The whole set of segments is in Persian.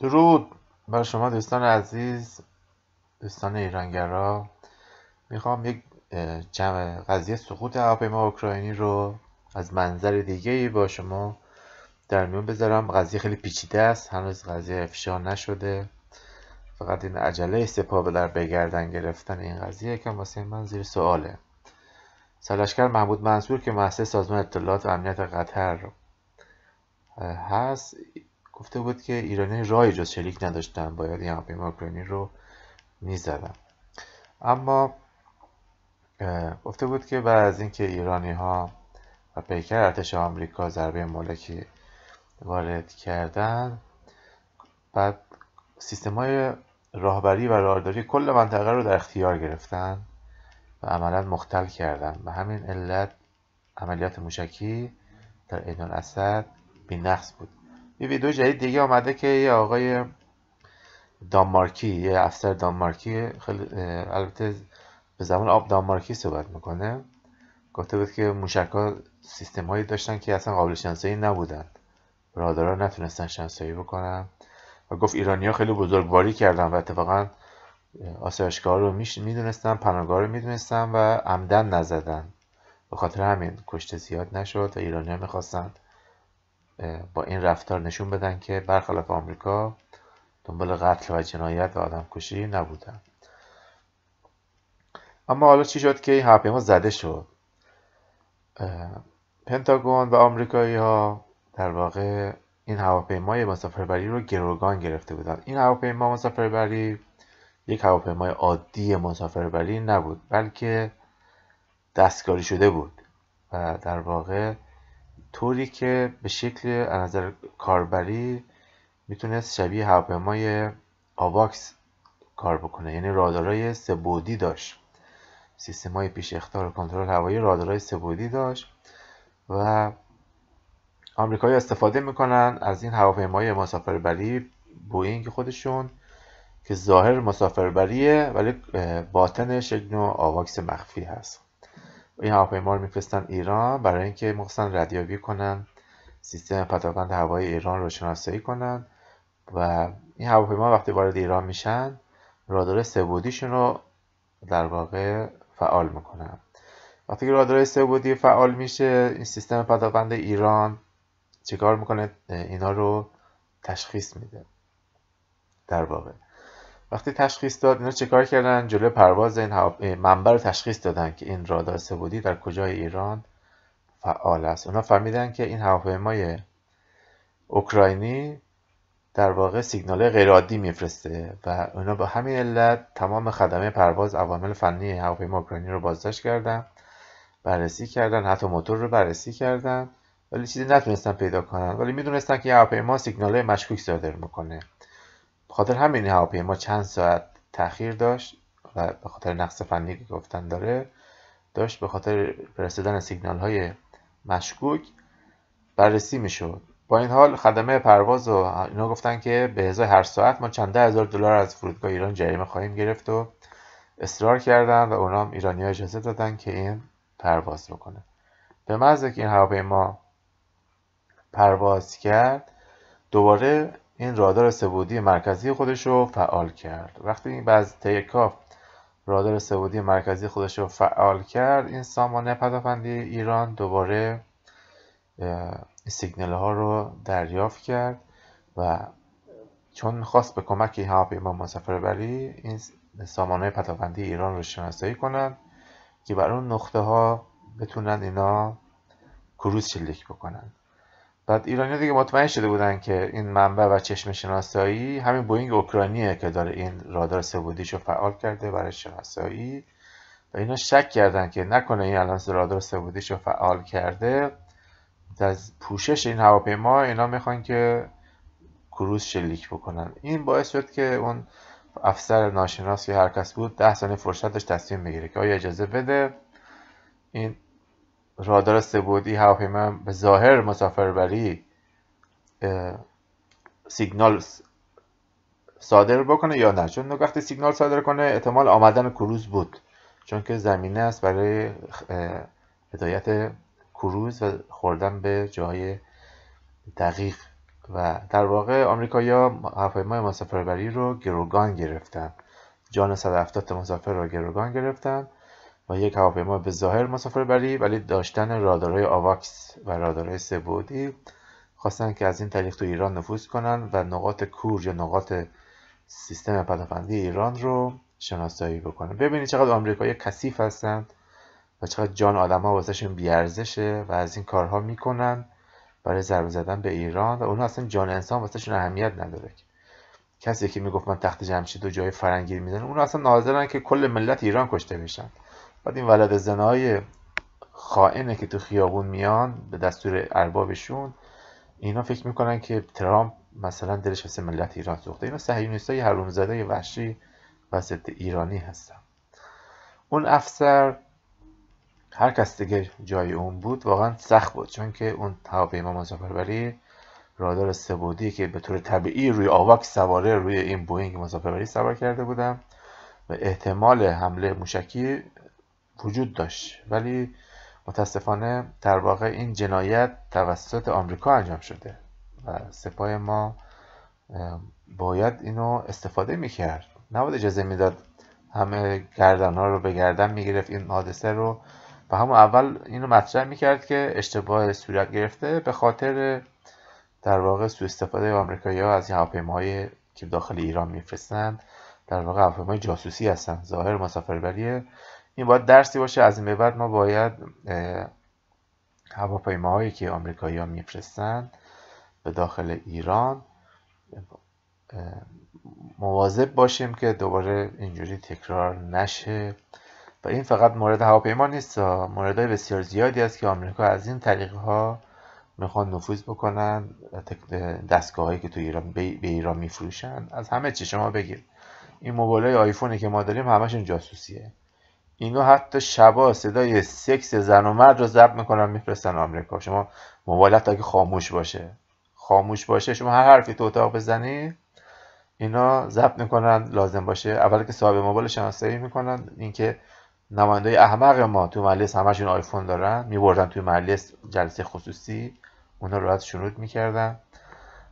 درود بر شما دوستان عزیز دوستان ایرانگرا میخوام یک جمع قضیه سقوط هواپیما اوکراینی رو از منظر دیگه ای با شما در میون بذارم قضیه خیلی پیچیده است هنوز قضیه افشا نشده فقط این عجله سپاه به در بگردن گرفتن این قضیه که واسه من زیر سواله کرد محمود منصور که مؤسس سازمان اطلاعات و امنیت قطر هست گفته بود که ایرانی رای جز شلیک نداشتن باید این هواپیما اوکراینی رو میزدن اما گفته بود که بعد از اینکه ایرانی ها و پیکر ارتش آمریکا ضربه مالکی وارد کردن بعد سیستم های راهبری و راهداری کل منطقه رو در اختیار گرفتن و عملا مختل کردن به همین علت عملیات موشکی در عین الاسد بی نقص بود یه ویدیو جدید دیگه آمده که یه آقای دانمارکی یه افسر دانمارکی خیلی البته به زبان آب دانمارکی صحبت میکنه گفته بود که موشک ها سیستم هایی داشتن که اصلا قابل شناسایی نبودن ها نتونستن شناسایی بکنن و گفت ایرانی ها خیلی بزرگواری کردن و اتفاقا آسایشگاه رو میدونستن پناهگاه رو میدونستن و عمدن نزدن به خاطر همین کشته زیاد نشد و ایرانی میخواستن با این رفتار نشون بدن که برخلاف آمریکا دنبال قتل و جنایت و آدم کشی نبودن اما حالا چی شد که این هواپیما زده شد پنتاگون و آمریکایی ها در واقع این هواپیمای مسافربری رو گروگان گرفته بودن این هواپیما مسافربری یک هواپیمای عادی مسافربری نبود بلکه دستکاری شده بود و در واقع طوری که به شکل از نظر کاربری میتونست شبیه هواپیمای آواکس کار بکنه یعنی رادارای سبودی داشت سیستم های پیش اختار و کنترل هوایی رادارای سبودی داشت و آمریکایی استفاده میکنن از این هواپیمای مسافربری بوینگ خودشون که ظاهر مسافربریه ولی باطنش یک نوع آواکس مخفی هست این هواپیما رو میفرستن ایران برای اینکه مخصوصا ردیابی کنن سیستم پتاکند هوایی ایران رو شناسایی کنن و این هواپیما وقتی وارد ایران میشن رادار سبودیشون رو در واقع فعال میکنن وقتی که رادار سبودی فعال میشه این سیستم پتاکند ایران چیکار میکنه اینا رو تشخیص میده در واقع وقتی تشخیص داد اینا کار کردن جلو پرواز این منبع رو تشخیص دادن که این رادار سبودی در کجای ایران فعال است اونا فهمیدن که این هواپیمای اوکراینی در واقع سیگنال غیرعادی میفرسته و اونا به همین علت تمام خدمه پرواز عوامل فنی هواپیما اوکراینی رو بازداشت کردن بررسی کردن حتی موتور رو بررسی کردن ولی چیزی نتونستن پیدا کنن ولی میدونستن که هواپیما سیگنال مشکوک صادر میکنه خاطر همین هواپیما چند ساعت تاخیر داشت و به خاطر نقص فنی که گفتن داره داشت به خاطر فرستادن سیگنال های مشکوک بررسی میشد با این حال خدمه پرواز و اینا گفتن که به ازای هر ساعت ما چند هزار دلار از فرودگاه ایران جریمه خواهیم گرفت و اصرار کردن و اونا هم ایرانی ها اجازه دادن که این پرواز بکنه به محض که این هواپیما پرواز کرد دوباره این رادار سبودی مرکزی خودش رو فعال کرد وقتی این بعض تیکاف رادار سبودی مرکزی خودش رو فعال کرد این سامانه پدافندی ایران دوباره سیگنال ها رو دریافت کرد و چون خواست به کمک هواپیما بری این سامانه پدافندی ایران رو شناسایی کنند که بر اون نقطه ها بتونن اینا کروز شلیک بکنند. بعد ایرانی دیگه مطمئن شده بودن که این منبع و چشم شناسایی همین بوینگ اوکراینیه که داره این رادار سبودیش رو فعال کرده برای شناسایی و اینا شک کردن که نکنه این الان رادار سبودیش رو فعال کرده از پوشش این هواپیما اینا میخوان که کروز شلیک بکنن این باعث شد که اون افسر ناشناس که هر بود ده ثانیه فرصت داشت تصمیم بگیره که آیا اجازه بده این رادار سبودی هواپیما به ظاهر مسافربری سیگنال صادر بکنه یا نه چون وقتی سیگنال صادر کنه احتمال آمدن کروز بود چون که زمینه است برای هدایت کروز و خوردن به جای دقیق و در واقع آمریکایی‌ها هواپیمای مسافربری رو گروگان گرفتن جان 170 مسافر رو گروگان گرفتن و یک هواپیما به ظاهر مسافر بری ولی داشتن رادارای آواکس و رادارهای سبودی خواستن که از این طریق تو ایران نفوذ کنن و نقاط کور یا نقاط سیستم پدافندی ایران رو شناسایی بکنن ببینید چقدر آمریکایی کثیف هستن و چقدر جان ها واسهشون بیارزشه و از این کارها میکنن برای ضربه زدن به ایران و اونها اصلا جان انسان واسهشون اهمیت نداره کسی که میگفت من تخت جمشید و جای فرنگی میزنه اونها اصلا ناظرن که کل ملت ایران کشته میشن بعد این ولد زنای خائنه که تو خیابون میان به دستور اربابشون اینا فکر میکنن که ترامپ مثلا دلش واسه ملت ایران سوخته اینا صهیونیستای زده وحشی و ایرانی هستن اون افسر هر کس دیگه جای اون بود واقعا سخت بود چون که اون هواپیما مسافربری رادار سبودی که به طور طبیعی روی آواک سواره روی این بوینگ مسافربری سوار کرده بودم و احتمال حمله موشکی وجود داشت ولی متاسفانه در واقع این جنایت توسط آمریکا انجام شده و سپاه ما باید اینو استفاده میکرد نباید اجازه میداد همه گردن ها رو به گردن میگرفت این حادثه رو و همون اول اینو مطرح میکرد که اشتباه صورت گرفته به خاطر در واقع سوء استفاده آمریکایی ها از این هواپیماهای که داخل ایران میفرستند در واقع هواپیمای جاسوسی هستن ظاهر مسافربری این باید درسی باشه از این به بعد ما باید هواپیماهایی که آمریکایی ها میفرستن به داخل ایران مواظب باشیم که دوباره اینجوری تکرار نشه و این فقط مورد هواپیما نیست موردهای بسیار زیادی است که آمریکا از این طریق ها میخوان نفوذ بکنن دستگاه هایی که تو ایران به ایران میفروشن از همه چی شما بگیر این موبایل های آیفونی که ما داریم همشون جاسوسیه اینا حتی شبا صدای سکس زن و مرد رو ضبط میکنن میفرستن آمریکا شما موبایلت اگه خاموش باشه خاموش باشه شما هر حرفی تو اتاق بزنی اینا ضبط میکنن لازم باشه اول که صاحب موبایل شناسایی میکنن اینکه نماینده احمق ما تو مجلس همشون آیفون دارن میبردن توی مجلس جلسه خصوصی اونا رو از شروط میکردن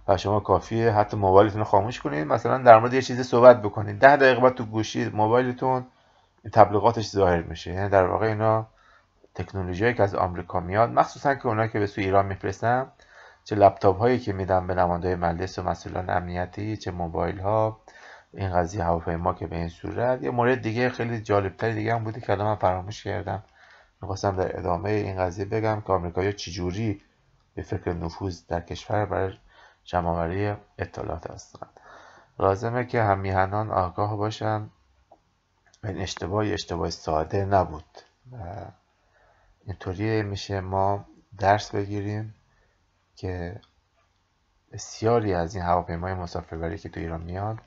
و شما کافیه حتی موبایلتون رو خاموش کنید مثلا در مورد یه چیزی صحبت بکنید ده دقیقه بعد تو گوشی موبایلتون تبلیغاتش ظاهر میشه یعنی در واقع اینا تکنولوژی که از آمریکا میاد مخصوصا که اونایی که به سوی ایران میفرستن چه لپتاپ هایی که میدن به نمایندای مجلس و مسئولان امنیتی چه موبایل ها این قضیه ما که به این صورت یه مورد دیگه خیلی جالبتر دیگه هم بوده که الان من فراموش کردم میخواستم در ادامه این قضیه بگم که آمریکایی‌ها چجوری به فکر نفوذ در کشور برای جمعآوری اطلاعات هستند لازمه که هم آگاه باشن این اشتباهی اشتباه ساده نبود و اینطوری میشه ما درس بگیریم که بسیاری از این هواپیمای مسافربری که تو ایران میاد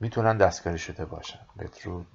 میتونن دستکاری شده باشن بترود